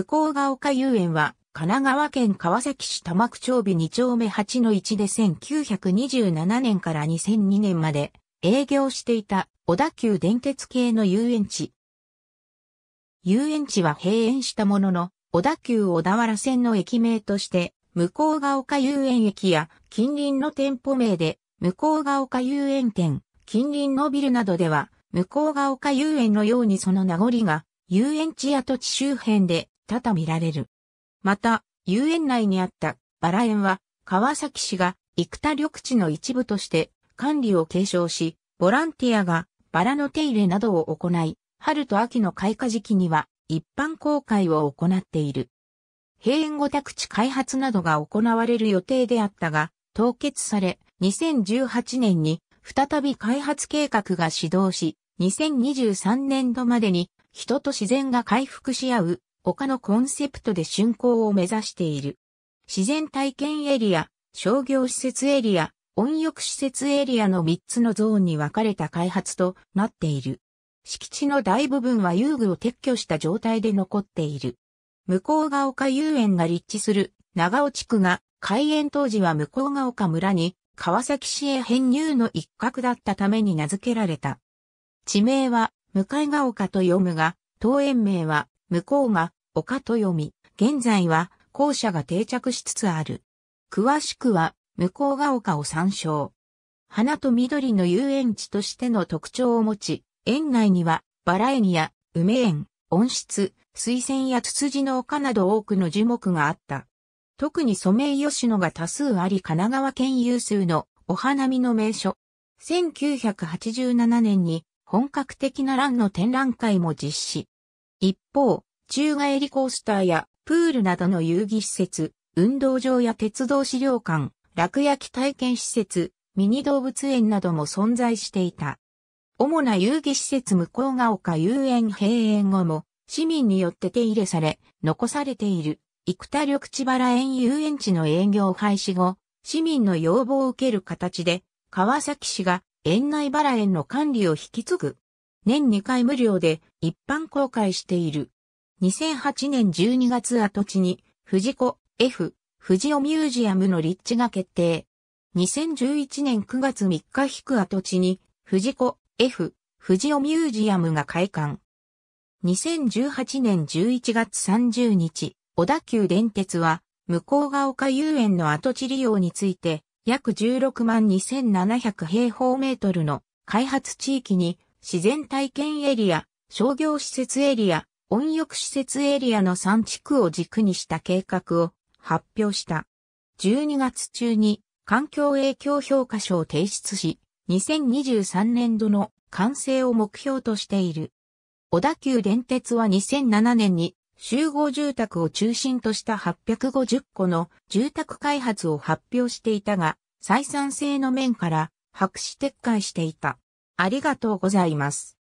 向ヶ丘遊園は、神奈川県川崎市多摩区町尾2丁目8の1で1927年から2002年まで営業していた小田急電鉄系の遊園地。遊園地は閉園したものの、小田急小田原線の駅名として、向ヶ丘遊園駅や近隣の店舗名で、向ヶ丘遊園店、近隣のビルなどでは、向ヶ丘遊園のようにその名残が、遊園地や土地周辺でた々見られる。また、遊園内にあったバラ園は、川崎市が生田緑地の一部として管理を継承し、ボランティアがバラの手入れなどを行い、春と秋の開花時期には一般公開を行っている。閉園後宅地開発などが行われる予定であったが、凍結され、2018年に再び開発計画が始動し、2023年度までに人と自然が回復し合う丘のコンセプトで竣工を目指している。自然体験エリア、商業施設エリア、温浴施設エリアの3つのゾーンに分かれた開発となっている。敷地の大部分は遊具を撤去した状態で残っている。向こうが丘遊園が立地する長尾地区が開園当時は向こうが丘村に川崎市へ編入の一角だったために名付けられた。地名は向かいが丘と読むが、当園名は向こうが丘と読み、現在は校舎が定着しつつある。詳しくは向こうが丘を参照。花と緑の遊園地としての特徴を持ち、園内にはバラ園や梅園、温室、水仙やツツジの丘など多くの樹木があった。特にソメイヨシノが多数あり神奈川県有数のお花見の名所。1987年に本格的な蘭の展覧会も実施。一方、宙返りコースターやプールなどの遊戯施設、運動場や鉄道資料館、落書き体験施設、ミニ動物園なども存在していた。主な遊戯施設向こうが丘遊園閉園後も、市民によって手入れされ、残されている、生田緑地原園遊園地の営業廃止後、市民の要望を受ける形で、川崎市が園内バラ園の管理を引き継ぐ。年2回無料で一般公開している。2008年12月跡地に、藤子 F 藤尾ミュージアムの立地が決定。2011年9月3日引く跡地に、藤子 F 藤尾ミュージアムが開館。2018年11月30日、小田急電鉄は、向ヶ丘遊園の跡地利用について、約16万2700平方メートルの開発地域に自然体験エリア、商業施設エリア、温浴施設エリアの3地区を軸にした計画を発表した。12月中に環境影響評価書を提出し、2023年度の完成を目標としている。小田急電鉄は2007年に集合住宅を中心とした850個の住宅開発を発表していたが、採算性の面から白紙撤回していた。ありがとうございます。